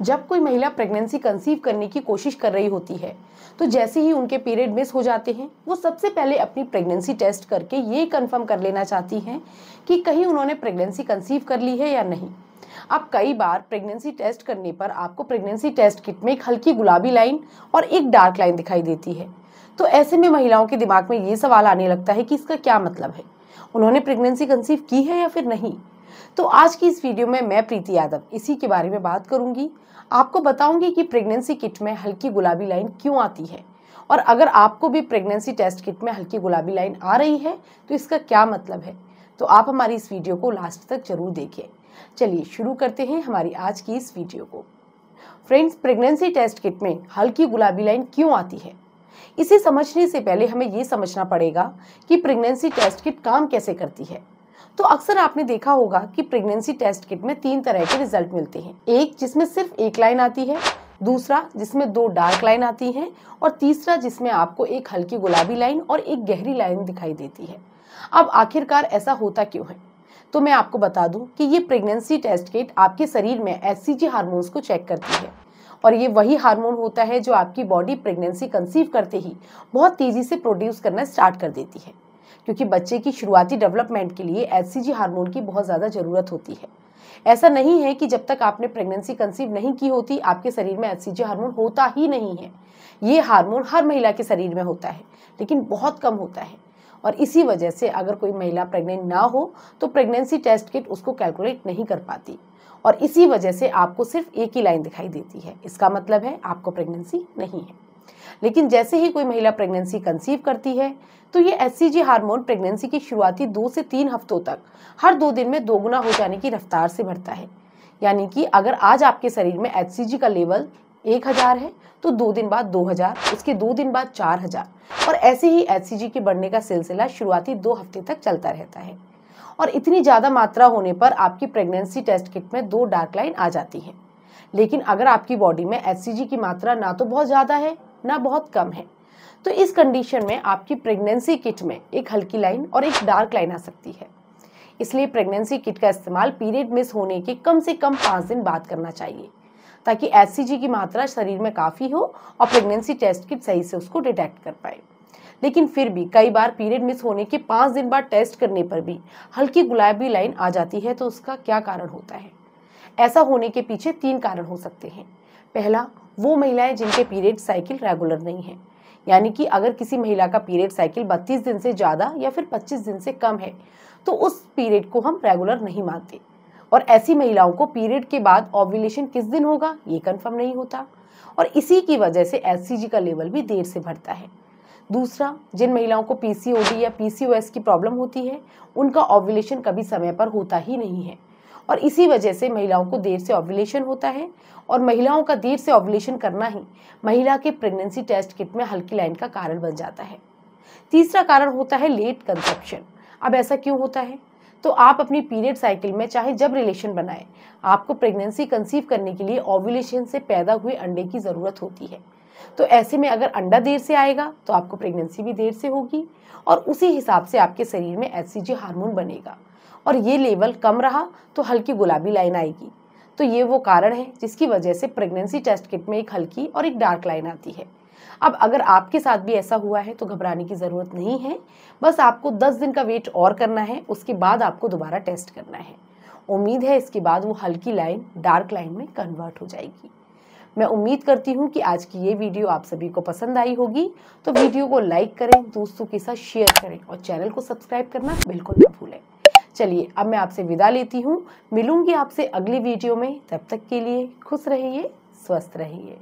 जब कोई महिला प्रेगनेंसी कंसीव करने की कोशिश कर रही होती है तो जैसे ही उनके पीरियड मिस हो जाते हैं वो सबसे पहले अपनी प्रेगनेंसी टेस्ट करके ये कंफर्म कर लेना चाहती हैं कि कहीं उन्होंने प्रेगनेंसी कंसीव कर ली है या नहीं अब कई बार प्रेगनेंसी टेस्ट करने पर आपको प्रेगनेंसी टेस्ट किट में एक हल्की गुलाबी लाइन और एक डार्क लाइन दिखाई देती है तो ऐसे में महिलाओं के दिमाग में ये सवाल आने लगता है कि इसका क्या मतलब है उन्होंने प्रेगनेंसी कंसीव की है या फिर नहीं तो आज की इस वीडियो में मैं प्रीति यादव इसी के बारे में बात करूंगी आपको बताऊंगी कि प्रेगनेंसी किट में हल्की गुलाबी लाइन क्यों आती है और अगर आपको भी प्रेगनेंसी टेस्ट किट में हल्की गुलाबी लाइन आ रही है तो इसका क्या मतलब है तो आप हमारी इस वीडियो को लास्ट तक जरूर देखें चलिए शुरू करते हैं हमारी आज की इस वीडियो को फ्रेंड्स प्रेगनेंसी टेस्ट किट में हल्की गुलाबी लाइन क्यों आती है इसे समझने से पहले हमें ये समझना पड़ेगा कि प्रेगनेंसी टेस्ट किट काम कैसे करती है तो अक्सर आपने देखा होगा कि प्रेगनेंसी टेस्ट किट में तीन तरह के रिजल्ट मिलते हैं एक जिसमें सिर्फ एक लाइन आती है दूसरा जिसमें दो डार्क लाइन आती हैं और तीसरा जिसमें आपको एक हल्की गुलाबी लाइन और एक गहरी लाइन दिखाई देती है अब आखिरकार ऐसा होता क्यों है तो मैं आपको बता दूं कि ये प्रेगनेंसी टेस्ट किट आपके शरीर में एस सी जी हारमोन्स को चेक करती है और ये वही हार्मोन होता है जो आपकी बॉडी प्रेगनेंसी कंसीव करते ही बहुत तेज़ी से प्रोड्यूस करना स्टार्ट कर देती है क्योंकि बच्चे की शुरुआती डेवलपमेंट के लिए एच हार्मोन की बहुत ज़्यादा ज़रूरत होती है ऐसा नहीं है कि जब तक आपने प्रेगनेंसी कंसीव नहीं की होती आपके शरीर में एच हार्मोन होता ही नहीं है ये हार्मोन हर महिला के शरीर में होता है लेकिन बहुत कम होता है और इसी वजह से अगर कोई महिला प्रेग्नेंट ना हो तो प्रेगनेंसी टेस्ट किट उसको कैलकुलेट नहीं कर पाती और इसी वजह से आपको सिर्फ एक ही लाइन दिखाई देती है इसका मतलब है आपको प्रेगनेंसी नहीं है लेकिन जैसे ही कोई महिला प्रेगनेंसी कंसीव करती है तो ये S C G hormone pregnancy की शुरुआती दो से तीन हफ्तों तक हर दो दिन में दोगुना हो जाने की रफ्तार से बढ़ता है यानी कि अगर आज आपके शरीर में एच का लेवल एक हज़ार है तो दो दिन बाद दो हज़ार उसके दो दिन बाद चार हज़ार और ऐसे ही एच के बढ़ने का सिलसिला शुरुआती दो हफ्ते तक चलता रहता है और इतनी ज़्यादा मात्रा होने पर आपकी प्रेगनेंसी टेस्ट किट में दो डार्क लाइन आ जाती है लेकिन अगर आपकी बॉडी में एच की मात्रा ना तो बहुत ज़्यादा है ना बहुत कम है तो इस कंडीशन में आपकी प्रेगनेंसी किट में एक हल्की लाइन और एक डार्क लाइन आ सकती है इसलिए प्रेगनेंसी किट का इस्तेमाल पीरियड मिस होने के कम से कम पाँच दिन बाद करना चाहिए ताकि एस की मात्रा शरीर में काफ़ी हो और प्रेगनेंसी टेस्ट किट सही से उसको डिटेक्ट कर पाए लेकिन फिर भी कई बार पीरियड मिस होने के पाँच दिन बाद टेस्ट करने पर भी हल्की गुलाबी लाइन आ जाती है तो उसका क्या कारण होता है ऐसा होने के पीछे तीन कारण हो सकते हैं पहला वो महिलाएं जिनके पीरियड साइकिल रेगुलर नहीं है यानी कि अगर किसी महिला का पीरियड साइकिल 32 दिन से ज़्यादा या फिर 25 दिन से कम है तो उस पीरियड को हम रेगुलर नहीं मानते और ऐसी महिलाओं को पीरियड के बाद ऑब्विलेशन किस दिन होगा ये कन्फर्म नहीं होता और इसी की वजह से एस का लेवल भी देर से बढ़ता है दूसरा जिन महिलाओं को पी या पी की प्रॉब्लम होती है उनका ऑब्विलेशन कभी समय पर होता ही नहीं है और इसी वजह से महिलाओं को देर से ओवुलेशन होता है और महिलाओं का देर से ओवुलेशन करना ही महिला के प्रेगनेंसी टेस्ट किट में हल्की लाइन का कारण बन जाता है तीसरा कारण होता है लेट कंसेप्शन अब ऐसा क्यों होता है तो आप अपनी पीरियड साइकिल में चाहे जब रिलेशन बनाए आपको प्रेगनेंसी कंसीव करने के लिए ओव्यूलेशन से पैदा हुए अंडे की ज़रूरत होती है तो ऐसे में अगर अंडा देर से आएगा तो आपको प्रेगनेंसी भी देर से होगी और उसी हिसाब से आपके शरीर में एच हार्मोन बनेगा और ये लेवल कम रहा तो हल्की गुलाबी लाइन आएगी तो ये वो कारण है जिसकी वजह से प्रेगनेंसी टेस्ट किट में एक हल्की और एक डार्क लाइन आती है अब अगर आपके साथ भी ऐसा हुआ है तो घबराने की ज़रूरत नहीं है बस आपको 10 दिन का वेट और करना है उसके बाद आपको दोबारा टेस्ट करना है उम्मीद है इसके बाद वो हल्की लाइन डार्क लाइन में कन्वर्ट हो जाएगी मैं उम्मीद करती हूँ कि आज की ये वीडियो आप सभी को पसंद आई होगी तो वीडियो को लाइक करें दोस्तों के साथ शेयर करें और चैनल को सब्सक्राइब करना बिल्कुल ना भूलें चलिए अब मैं आपसे विदा लेती हूँ मिलूंगी आपसे अगली वीडियो में तब तक के लिए खुश रहिए स्वस्थ रहिए